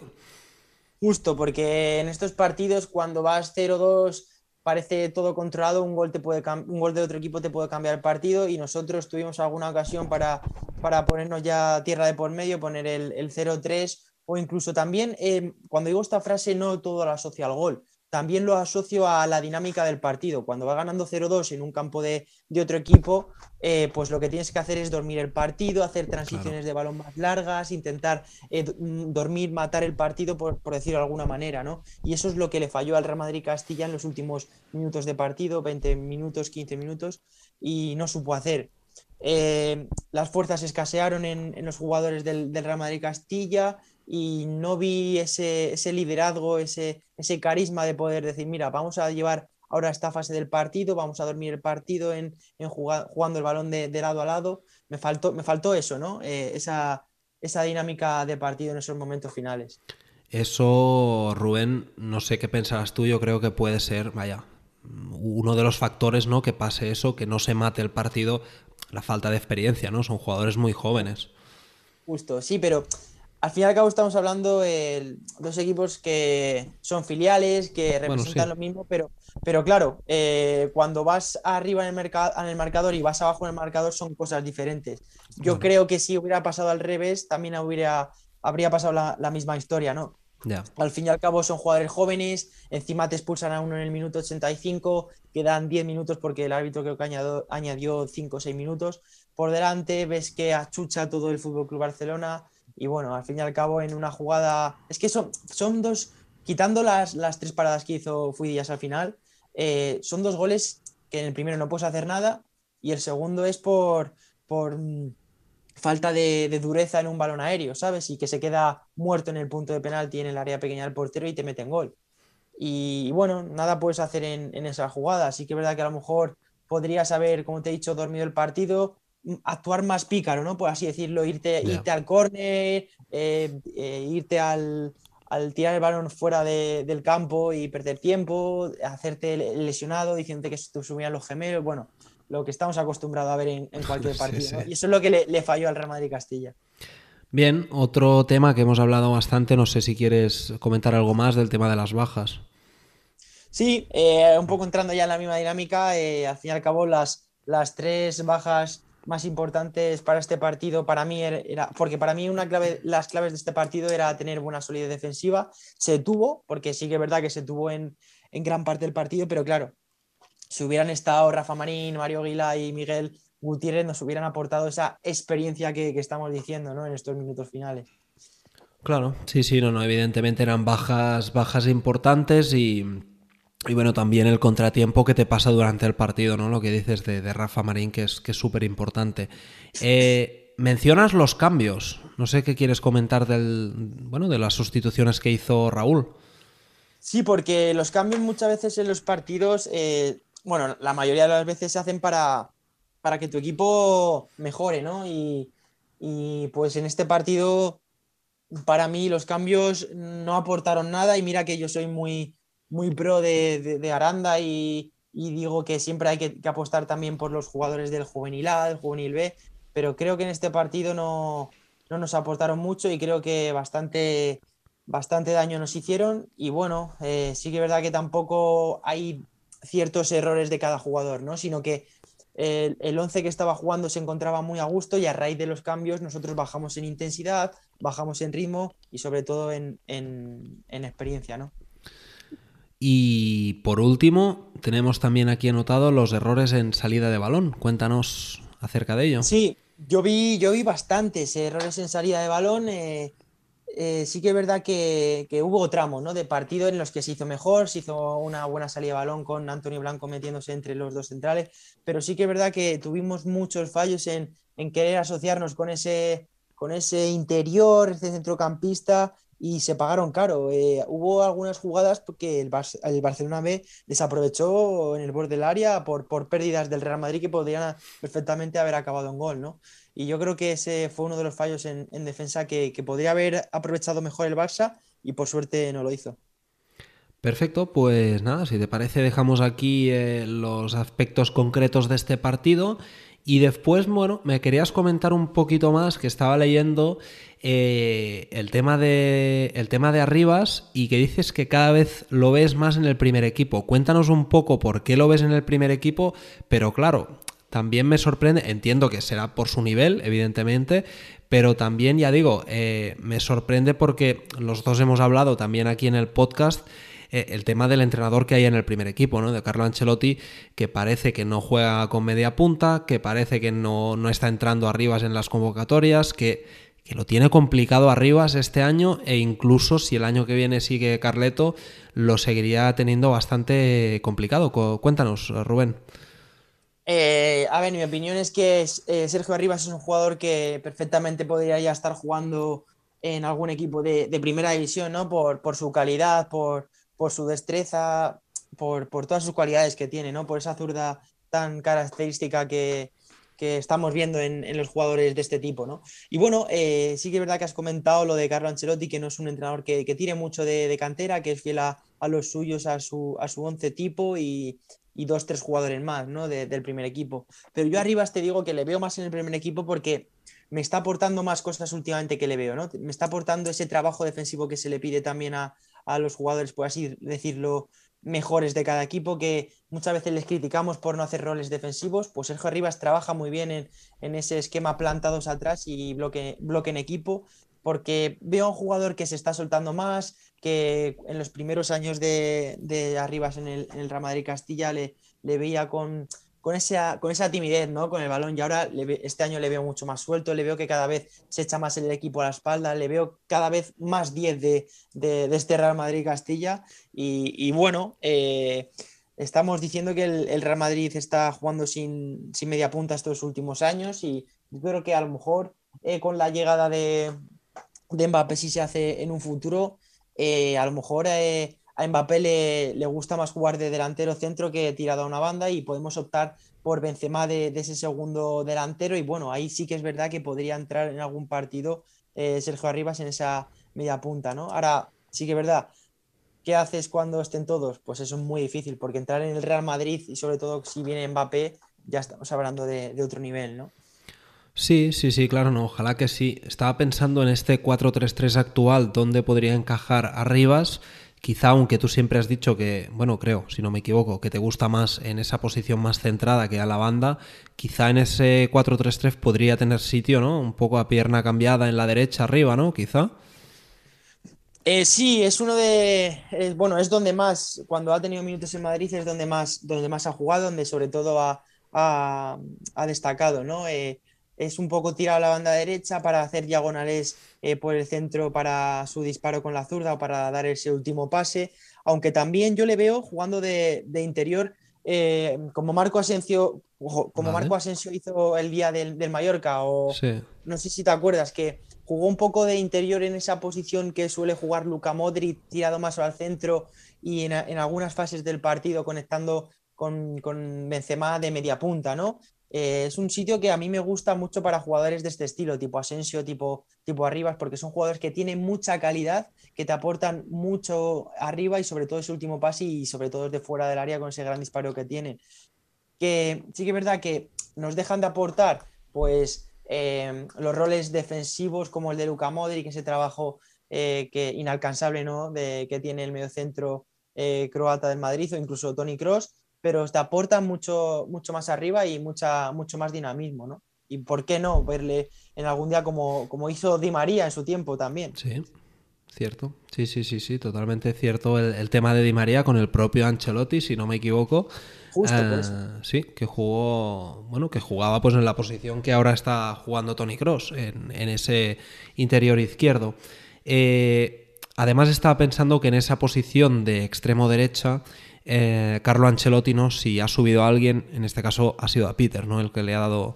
Justo, porque en estos partidos, cuando vas 0-2, parece todo controlado, un gol, te puede un gol de otro equipo te puede cambiar el partido. Y nosotros tuvimos alguna ocasión para, para ponernos ya tierra de por medio, poner el 0-3 o incluso también, em, cuando digo esta frase, no todo lo asocio al gol, también lo asocio a la dinámica del partido. Cuando va ganando 0-2 en un campo de, otro equipo, eh, pues lo que tienes que hacer es dormir el partido, hacer transiciones de balón más largas, intentar eh, mm, dormir, matar el partido, por, por, decirlo de alguna manera, ¿no? Y eso es lo que le falló al Real Madrid Castilla en los últimos minutos de partido, 20 minutos, 15 minutos, y no supo hacer. Eh, las fuerzas escasearon en, los jugadores del, del Real Madrid Castilla, y no vi ese, liderazgo, ese, ese carisma de poder decir, mira, vamos a llevar ahora esta fase del partido, vamos a dormir el partido en, jugando el balón de, lado a lado. Me faltó, me faltó eso, ¿no? Eh, esa, esa dinámica de partido en esos momentos finales. Eso, Rubén, no sé qué pensarás tú, yo creo que puede ser, vaya, uno de los factores, ¿no? Que pase eso, que no se mate el partido, la falta de experiencia, ¿no? Son jugadores muy jóvenes. Justo, sí, pero al fin y al cabo estamos hablando de dos equipos que son filiales, que representan lo mismo, pero, claro, eh, cuando vas arriba en el, mercado, en el marcador y vas abajo en el marcador son cosas diferentes. Yo creo que si hubiera pasado al revés, también habría pasado la, misma historia, ¿no? Al fin y al cabo son jugadores jóvenes, encima te expulsan a uno en el minuto 85, quedan 10 minutos porque el árbitro creo que añadió 5 o 6 minutos. Por delante ves que achucha todo el Fútbol Club Barcelona, y bueno, al fin y al cabo, en una jugada. Es que son, son dos. Quitando las, las tres paradas que hizo Fuidías al final, eh, son dos goles que en el primero no puedes hacer nada y el segundo es por, por mm, falta de, dureza en un balón aéreo, ¿sabes? Y que se queda muerto en el punto de penalti en el área pequeña del portero y te meten gol. Y, bueno, nada puedes hacer en, en, esa jugada. Así que es verdad que a lo mejor podrías haber, como te he dicho, dormido el partido, actuar más pícaro, ¿no? Pues así decirlo, irte, al córner, eh, eh, irte al, tirar el balón fuera del campo y perder tiempo, hacerte lesionado, diciéndote que te subían los gemelos, bueno, lo que estamos acostumbrados a ver en, cualquier partido. Y eso es lo que le, falló al Real Madrid Castilla. Bien, otro tema que hemos hablado bastante, no sé si quieres comentar algo más del tema de las bajas. Sí, eh, un poco entrando ya en la misma dinámica, al fin y al cabo las, las tres bajas más importantes para este partido para mí era, porque para mí una clave, las claves de este partido era tener buena solidez defensiva. Se tuvo, porque sí que es verdad que se tuvo en, en gran parte del partido, pero claro, si hubieran estado Rafa Marín, Mario Aguila y Miguel Gutiérrez, nos hubieran aportado esa experiencia que, que estamos diciendo ¿no? en estos minutos finales. Claro, sí, sí, no, no, evidentemente eran bajas, bajas importantes y y bueno, también el contratiempo que te pasa durante el partido, ¿no? Lo que dices de, Rafa Marín, que es que súper importante. Eh, mencionas los cambios. No sé qué quieres comentar del, bueno, de las sustituciones que hizo Raúl. Sí, porque los cambios muchas veces en los partidos, eh, bueno, la mayoría de las veces se hacen para, para que tu equipo mejore, ¿no? y pues en este partido, para mí, los cambios no aportaron nada y mira que yo soy muy muy pro de, Aranda y, digo que siempre hay que, apostar también por los jugadores del juvenil A, del juvenil B, pero creo que en este partido no, nos aportaron mucho y creo que bastante, bastante daño nos hicieron. Y bueno, eh, sí que es verdad que tampoco hay ciertos errores de cada jugador, ¿no? sino que el, el once que estaba jugando se encontraba muy a gusto y a raíz de los cambios nosotros bajamos en intensidad, bajamos en ritmo y sobre todo en, en experiencia, ¿no? Y por último, tenemos también aquí anotado los errores en salida de balón. Cuéntanos acerca de ello. Sí, yo vi, yo vi bastantes errores en salida de balón. Eh, eh, sí que es verdad que, hubo tramos ¿no? de partido en los que se hizo mejor, se hizo una buena salida de balón con Antonio Blanco metiéndose entre los dos centrales, pero sí que es verdad que tuvimos muchos fallos en, querer asociarnos con ese interior, ese centrocampista, y se pagaron caro. Eh, hubo algunas jugadas que el, el, Barcelona B desaprovechó en el borde del área por, por pérdidas del Real Madrid que podrían perfectamente haber acabado en gol, ¿no? Y yo creo que ese fue uno de los fallos en, defensa que, podría haber aprovechado mejor el Barça y por suerte no lo hizo. Perfecto, pues nada, si te parece dejamos aquí eh, los aspectos concretos de este partido y después, bueno, me querías comentar un poquito más que estaba leyendo eh, el, tema de, el tema de Arribas y que dices que cada vez lo ves más en el primer equipo. Cuéntanos un poco por qué lo ves en el primer equipo, pero claro, también me sorprende, entiendo que será por su nivel, evidentemente, pero también, ya digo, eh, me sorprende porque los dos hemos hablado también aquí en el podcast eh, el tema del entrenador que hay en el primer equipo, ¿no? De Carlo Ancelotti, que parece que no juega con media punta, que parece que no, está entrando arribas en las convocatorias, que, lo tiene complicado arribas este año e incluso si el año que viene sigue Carleto, lo seguiría teniendo bastante complicado. Cuéntanos, Rubén. Eh, a ver, mi opinión es que eh, Sergio Arribas es un jugador que perfectamente podría ya estar jugando en algún equipo de, de primera división, ¿no? Por, por, su calidad, por, por su destreza, por, por, todas sus cualidades que tiene, ¿no? Por esa zurda tan característica que, que estamos viendo en, en, los jugadores de este tipo, ¿no? Y bueno, eh, sí que es verdad que has comentado lo de Carlo Ancelotti, que no es un entrenador que, que tire mucho de, cantera, que es fiel a, los suyos, a su, a su once tipo y, y dos, tres jugadores más, ¿no? del primer equipo. Pero yo arriba te digo que le veo más en el primer equipo porque me está aportando más cosas últimamente que le veo, ¿no? Me está aportando ese trabajo defensivo que se le pide también a, los jugadores, por así decirlo, mejores de cada equipo, que muchas veces les criticamos por no hacer roles defensivos, pues Sergio Rivas trabaja muy bien en, ese esquema plantados atrás y bloque, bloque en equipo, porque veo a un jugador que se está soltando más, que en los primeros años de, de Arribas en el, Real Madrid Castilla le veía con con esa, con esa timidez, ¿no? Con el balón. Y ahora este año le veo mucho más suelto, le veo que cada vez se echa más el equipo a la espalda, le veo cada vez más 10 de, este Real Madrid Castilla. Y, bueno, eh, estamos diciendo que el, Real Madrid está jugando sin, media punta estos últimos años. Y yo creo que a lo mejor eh, con la llegada de, de Mbappé, si se hace en un futuro, eh, a lo mejor a Mbappé le, gusta más jugar de delantero centro que tirado a una banda y podemos optar por Benzema de, ese segundo delantero y bueno, ahí sí que es verdad que podría entrar en algún partido eh, Sergio Arribas en esa media punta, ¿no? Ahora sí que es verdad, ¿qué haces cuando estén todos? Pues eso es muy difícil porque entrar en el Real Madrid y sobre todo si viene Mbappé ya estamos hablando de, otro nivel, ¿no? Sí, sí, sí, claro, no, ojalá que sí. Estaba pensando en este 4-3-3 actual, donde podría encajar Arribas quizá aunque tú siempre has dicho que, bueno, creo, si no me equivoco, que te gusta más en esa posición más centrada que a la banda, quizá en ese 4-3-3 podría tener sitio, ¿no? Un poco a pierna cambiada en la derecha arriba, ¿no? Quizá. Eh, sí, es uno de. Eh, bueno, es donde más, cuando ha tenido minutos en Madrid, es donde más, donde más ha jugado, donde sobre todo ha, destacado, ¿no? Eh, es un poco tirado a la banda derecha para hacer diagonales eh, por el centro para su disparo con la zurda o para dar ese último pase. Aunque también yo le veo jugando de, interior, eh, como Marco Asensio, como Marco Asensio hizo el día del, Mallorca, o no sé si te acuerdas, que jugó un poco de interior en esa posición que suele jugar Luca Modri tirado más al centro y en, algunas fases del partido conectando con, con, Benzema de media punta, ¿no? Eh, es un sitio que a mí me gusta mucho para jugadores de este estilo, tipo Asensio, tipo, tipo Arribas, porque son jugadores que tienen mucha calidad, que te aportan mucho arriba y sobre todo ese último pase y sobre todo desde fuera del área con ese gran disparo que tienen. Que sí que es verdad que nos dejan de aportar pues eh, los roles defensivos como el de Luca Modric, ese trabajo eh, que inalcanzable ¿no? que tiene el mediocentro croata del Madrid o incluso Tony Cross, pero te aportan mucho, mucho más arriba y mucha, mucho más dinamismo, ¿no? Y por qué no verle en algún día como, como hizo Di María en su tiempo también. Sí, cierto. Sí, sí, sí, sí, totalmente cierto el, tema de Di María con el propio Ancelotti, si no me equivoco. Justo eh, sí, que jugó, bueno, que jugaba pues en la posición que ahora está jugando Tony Cross, en, ese interior izquierdo. Eh, además estaba pensando que en esa posición de extremo derecha Carlos eh, Carlo Ancelotti, Si ha subido a alguien, en este caso ha sido a Peter, ¿no? El que le ha dado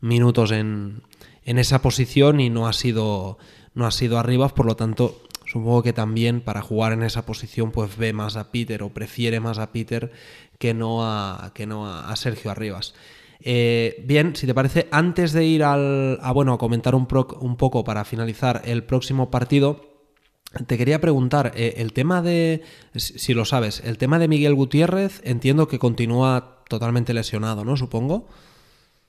minutos en, esa posición y no ha sido no ha sido por lo tanto supongo que también para jugar en esa posición pues ve más a Peter o prefiere más a Peter que no a, que no a, Sergio Arribas. Eh, bien, si te parece, antes de ir al, a, bueno, a comentar un poco para finalizar el próximo partido, te quería preguntar, eh, el tema de, si lo sabes, el tema de Miguel Gutiérrez entiendo que continúa totalmente lesionado, ¿no? Supongo.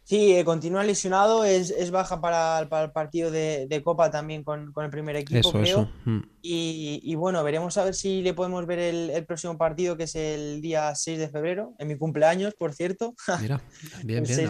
Sí, eh, continúa lesionado, es, baja para, el partido de, Copa también con, el primer equipo, eso, Eso. Mm. Y, bueno, veremos a ver si le podemos ver el, próximo partido, que es el día 6 de febrero, en mi cumpleaños, por cierto. Mira, bien, bien. 6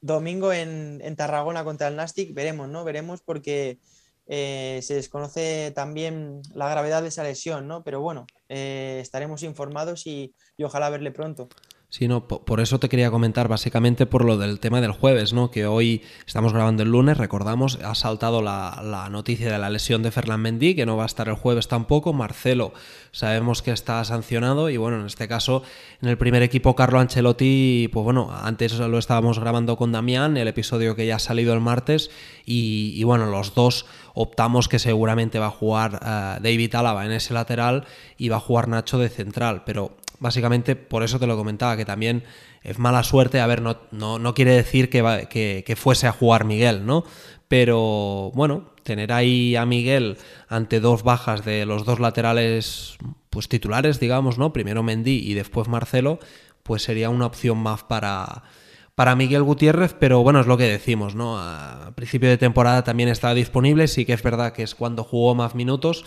Domingo en, en, Tarragona contra el Nastic, veremos, ¿no? Veremos porque eh, se desconoce también la gravedad de esa lesión, ¿no? Pero bueno, eh, estaremos informados y, y ojalá verle pronto. Sí, por eso te quería comentar básicamente por lo del tema del jueves, ¿no? Que hoy estamos grabando el lunes, recordamos, ha saltado la, noticia de la lesión de Fernán Mendy, que no va a estar el jueves tampoco. Marcelo sabemos que está sancionado y bueno, en este caso, en el primer equipo, Carlo Ancelotti, pues bueno, antes lo estábamos grabando con Damián, el episodio que ya ha salido el martes, y, bueno, los dos optamos que seguramente va a jugar eh, David Álava en ese lateral y va a jugar Nacho de central, pero básicamente por eso te lo comentaba, que también es mala suerte, a ver, no, no, quiere decir que, que, fuese a jugar Miguel, ¿no? Pero bueno, tener ahí a Miguel ante dos bajas de los dos laterales pues titulares, digamos, ¿no? Primero Mendy y después Marcelo, pues sería una opción más para, para Miguel Gutiérrez, pero bueno, es lo que decimos, ¿no? A principio de temporada también estaba disponible, sí que es verdad que es cuando jugó más minutos,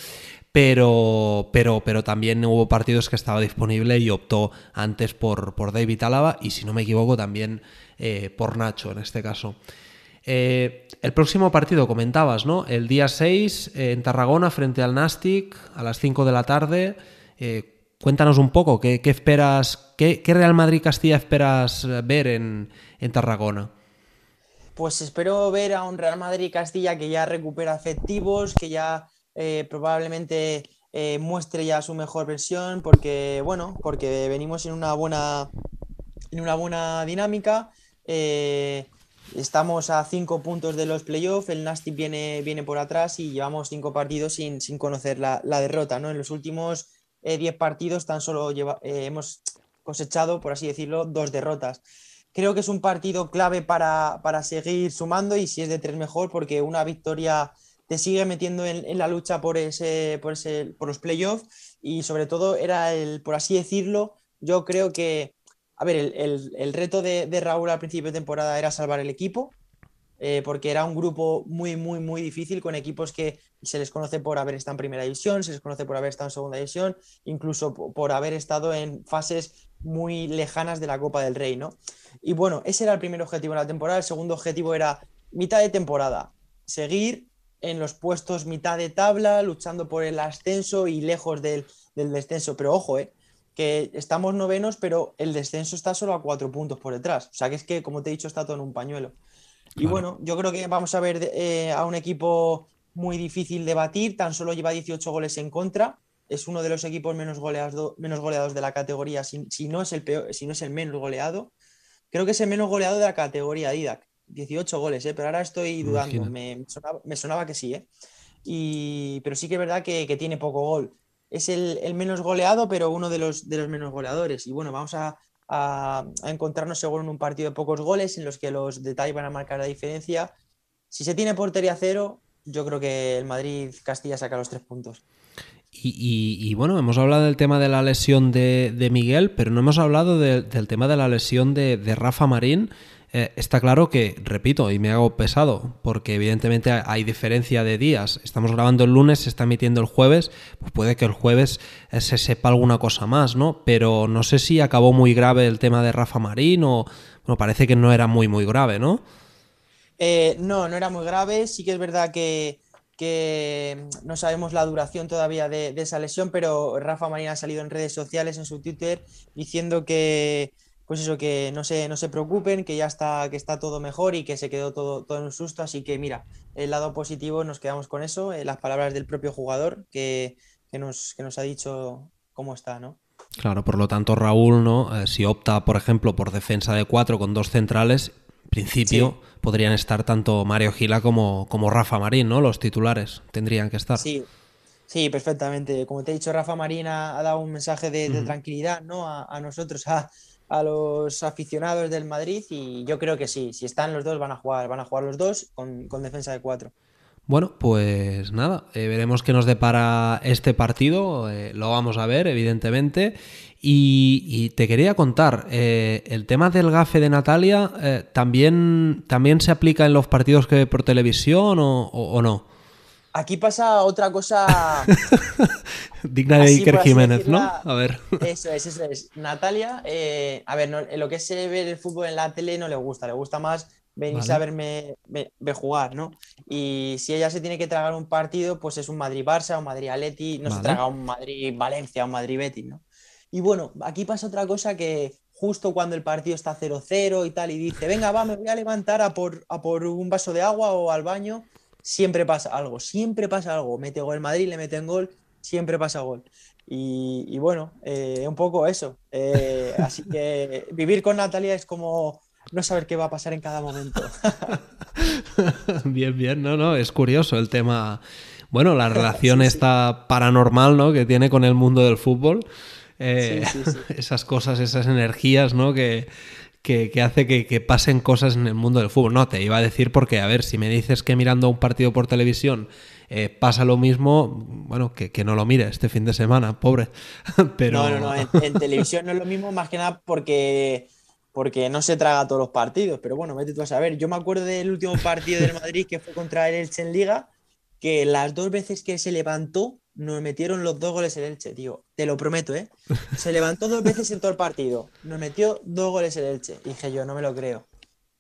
pero, pero, pero también hubo partidos que estaba disponible y optó antes por, por David Álava y si no me equivoco también eh, por Nacho en este caso. Eh, el próximo partido comentabas, ¿no? El día 6 eh, en Tarragona frente al Nastic a las 5 de la tarde. cuéntanos un poco, ¿qué, esperas, qué, Real Madrid-Castilla esperas ver en, en Tarragona? Pues espero ver a un Real Madrid-Castilla que ya recupera efectivos, que ya eh, probablemente eh, muestre ya su mejor versión porque, bueno, porque venimos en una buena, en una buena dinámica. Eh, estamos a cinco puntos de los playoffs, el Nasty viene, viene por atrás y llevamos cinco partidos sin, conocer la, derrota. ¿no? En los últimos diez partidos tan solo hemos cosechado, por así decirlo, dos derrotas creo que es un partido clave para, para, seguir sumando y si es de tres mejor, porque una victoria te sigue metiendo en, la lucha por, ese, por, ese, por los playoffs y sobre todo era el, por así decirlo, yo creo que, a ver, el, reto de, Raúl al principio de temporada era salvar el equipo, eh, porque era un grupo muy, muy, muy difícil con equipos que se les conoce por haber estado en primera división, se les conoce por haber estado en segunda división, incluso por, haber estado en fases muy lejanas de la Copa del Rey, ¿no? Y bueno, ese era el primer objetivo de la temporada. El segundo objetivo era mitad de temporada, seguir en los puestos mitad de tabla, luchando por el ascenso y lejos del, descenso. Pero ojo, eh, que estamos novenos, pero el descenso está solo a cuatro puntos por detrás. O sea que es que, como te he dicho, está todo en un pañuelo. Y bueno, yo creo que vamos a ver eh, a un equipo muy difícil de batir, tan solo lleva 18 goles en contra, es uno de los equipos menos, menos goleados de la categoría, si, no es el peor, si no es el menos goleado. Creo que es el menos goleado de la categoría DIDAC. 18 goles, ¿eh? pero ahora estoy dudando. Me, sonaba, que sí, ¿eh? Y, pero sí que es verdad que, tiene poco gol. Es el, menos goleado, pero uno de los, de los menos goleadores. Y bueno, vamos a, a, encontrarnos seguro en un partido de pocos goles en los que los detalles van a marcar la diferencia. Si se tiene portería cero, yo creo que el Madrid Castilla saca los tres puntos. Y, y, bueno, hemos hablado del tema de la lesión de, de Miguel, pero no hemos hablado del tema de la lesión de, de Rafa Marín. Eh, está claro que, repito, y me hago pesado, porque evidentemente hay diferencia de días. Estamos grabando el lunes, se está emitiendo el jueves, pues puede que el jueves eh, se sepa alguna cosa más, ¿no? Pero no sé si acabó muy grave el tema de Rafa Marín o, bueno, parece que no era muy, muy grave, ¿no? Eh, no, no era muy grave. Sí que es verdad que, que no sabemos la duración todavía de, esa lesión, pero Rafa Marín ha salido en redes sociales, en su Twitter, diciendo que, pues eso, que no se, no se preocupen, que ya está, que está todo mejor y que se quedó todo, todo en un susto. Así que mira, el lado positivo nos quedamos con eso, eh, las palabras del propio jugador que, nos, nos ha dicho cómo está, ¿no? Claro, por lo tanto, Raúl, ¿no? Eh, si opta, por ejemplo, por defensa de cuatro con dos centrales, en principio podrían estar tanto Mario Gila como, como Rafa Marín, ¿no? Los titulares tendrían que estar. Sí, Sí, perfectamente. Como te he dicho, Rafa Marín ha, dado un mensaje de, tranquilidad ¿no? a, a nosotros, a, a los aficionados del Madrid y yo creo que sí, si están los dos van a jugar, van a jugar los dos con, defensa de cuatro. Bueno, pues nada, eh, veremos qué nos depara este partido, eh, lo vamos a ver, evidentemente. Y, te quería contar, eh, el tema del gafe de Natalia, ¿también, ¿también se aplica en los partidos que ve por televisión o no? Aquí pasa otra cosa. Digna de Iker Jiménez, ¿no? A ver. Eso es, eso es. Natalia, eh, a ver, no, lo que es eh, ver el fútbol en la tele no le gusta, le gusta más venirse a verme jugar, ¿no? Y si ella se tiene que tragar un partido, pues es un Madrid-Barça, un Madrid-Aleti, no se traga un Madrid-Valencia, un Madrid-Betis, ¿no? Y bueno, aquí pasa otra cosa que justo cuando el partido está 0-0 y tal, y dice, venga, va, me voy a levantar a por, a por un vaso de agua o al baño siempre pasa algo, siempre pasa algo. Mete gol Madrid, le meten gol, siempre pasa gol. Y, bueno, eh, un poco eso. Eh, así que vivir con Natalia es como no saber qué va a pasar en cada momento. bien, bien, no, no, es curioso el tema. Bueno, la relación está paranormal, ¿no? Que tiene con el mundo del fútbol. Eh, esas cosas, esas energías, ¿no? Que, que, hace que, pasen cosas en el mundo del fútbol. No, te iba a decir porque, a ver, si me dices que mirando un partido por televisión eh, pasa lo mismo, bueno, que, no lo mire este fin de semana, pobre. Pero... No, no, no, en, televisión no es lo mismo más que nada porque porque no se traga todos los partidos, pero bueno, vete tú a saber. Yo me acuerdo del último partido del Madrid que fue contra el Elche en Liga, que las dos veces que se levantó nos metieron los dos goles el Elche, tío. Te lo prometo, ¿eh? Se levantó dos veces en todo el partido. Nos metió dos goles el Elche. Dije yo, no me lo creo.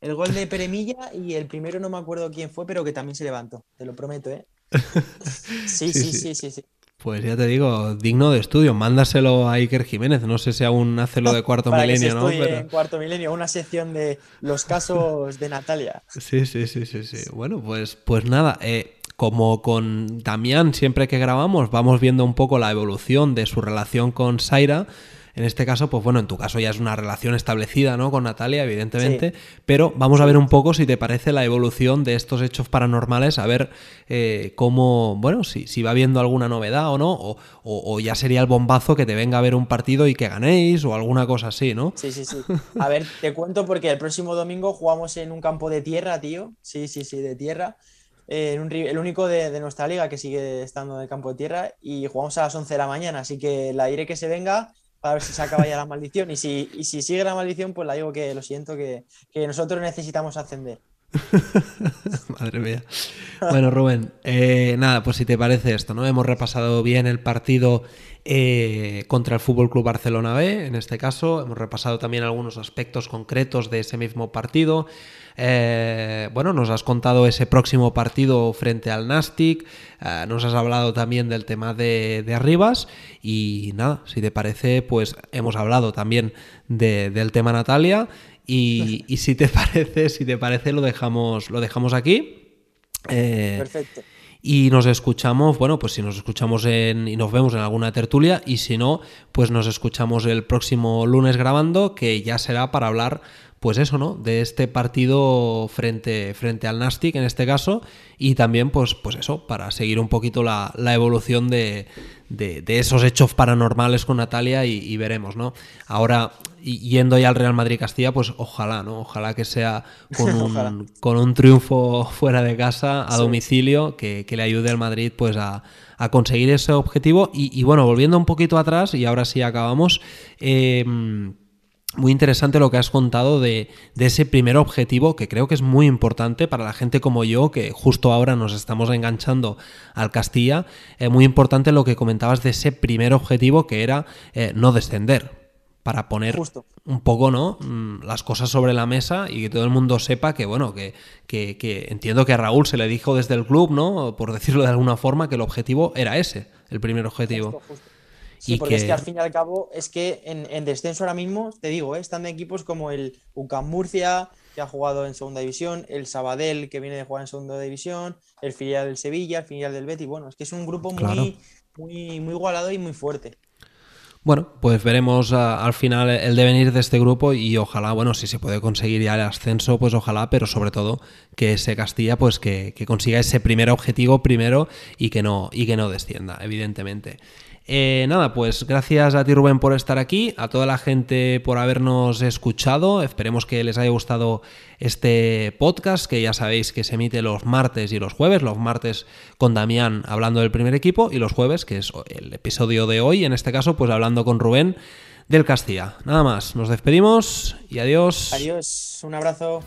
El gol de Peremilla y el primero no me acuerdo quién fue, pero que también se levantó. Te lo prometo, ¿eh? Sí, sí, sí, sí, sí. Pues ya te digo, digno de estudio. Mándaselo a Iker Jiménez. No sé si aún hace lo de cuarto milenio, que ¿no? estoy En cuarto milenio, una sección de los casos de Natalia. Sí, sí, sí, sí, sí. Bueno, pues, pues nada. Eh, como con Damián, siempre que grabamos, vamos viendo un poco la evolución de su relación con Saira En este caso, pues bueno, en tu caso ya es una relación establecida, ¿no? Con Natalia, evidentemente. Pero vamos a ver un poco, si te parece, la evolución de estos hechos paranormales, a ver eh, cómo, bueno, si, va viendo alguna novedad o no, o, ya sería el bombazo que te venga a ver un partido y que ganéis, o alguna cosa así, ¿no? Sí, sí, sí. A ver, te cuento porque el próximo domingo jugamos en un campo de tierra, tío. Sí, sí, sí, de tierra. Eh, el único de, nuestra liga que sigue estando en el campo de tierra y jugamos a las 11 de la mañana, así que la iré que se venga para ver si se acaba ya la maldición y si, y si sigue la maldición, pues la digo que lo siento, que, que nosotros necesitamos ascender. Madre mía. Bueno, Rubén, eh, nada, pues si te parece esto, ¿no? Hemos repasado bien el partido eh, contra el Fútbol Club Barcelona B, en este caso. Hemos repasado también algunos aspectos concretos de ese mismo partido. Eh, bueno, nos has contado ese próximo partido frente al Nastic. nos has hablado también del tema de, Arribas. Y nada, si te parece, pues hemos hablado también del tema Natalia. Y, si te parece, si te parece, lo dejamos, lo dejamos aquí. Eh, Perfecto. Y nos escuchamos, bueno, pues si nos escuchamos y nos vemos en alguna tertulia, y si no, pues nos escuchamos el próximo lunes grabando, que ya será para hablar, pues eso, ¿no? De este partido frente, frente al Nastic en este caso, y también, pues, pues eso, para seguir un poquito la evolución de, de, esos hechos paranormales con Natalia y, veremos, ¿no? Ahora, yendo ya al Real Madrid-Castilla, pues ojalá, ¿no? Ojalá que sea con un, triunfo fuera de casa, a domicilio, que, le ayude al Madrid pues a, conseguir ese objetivo. Y, bueno, volviendo un poquito atrás, y ahora sí acabamos, eh, muy interesante lo que has contado de, ese primer objetivo que creo que es muy importante para la gente como yo, que justo ahora nos estamos enganchando al Castilla. Eh, muy importante lo que comentabas de ese primer objetivo que era eh, no descender, para poner un poco ¿no? Mm, las cosas sobre la mesa y que todo el mundo sepa que, bueno, que, entiendo que a Raúl se le dijo desde el club, ¿no? Por decirlo de alguna forma, que el objetivo era ese, el primer objetivo. Sí, porque es que al fin y al cabo es que en, descenso ahora mismo, te digo, eh, están de equipos como el UCAM Murcia, que ha jugado en segunda división, el Sabadell, que viene de jugar en segunda división, el filial del Sevilla, el filial del Betis. Bueno, es que es un grupo muy, muy, muy igualado y muy fuerte. Bueno, pues veremos ah, al final el devenir de este grupo y ojalá, bueno, si se puede conseguir ya el ascenso, pues ojalá, pero sobre todo que ese Castilla, pues que, que consiga ese primer objetivo primero y que no, y que no descienda, evidentemente. Eh, nada, pues gracias a ti Rubén por estar aquí, a toda la gente por habernos escuchado, esperemos que les haya gustado este podcast, que ya sabéis que se emite los martes y los jueves, los martes con Damián hablando del primer equipo y los jueves, que es el episodio de hoy, en este caso pues hablando con Rubén del Castilla. Nada más, nos despedimos y adiós. Adiós, un abrazo.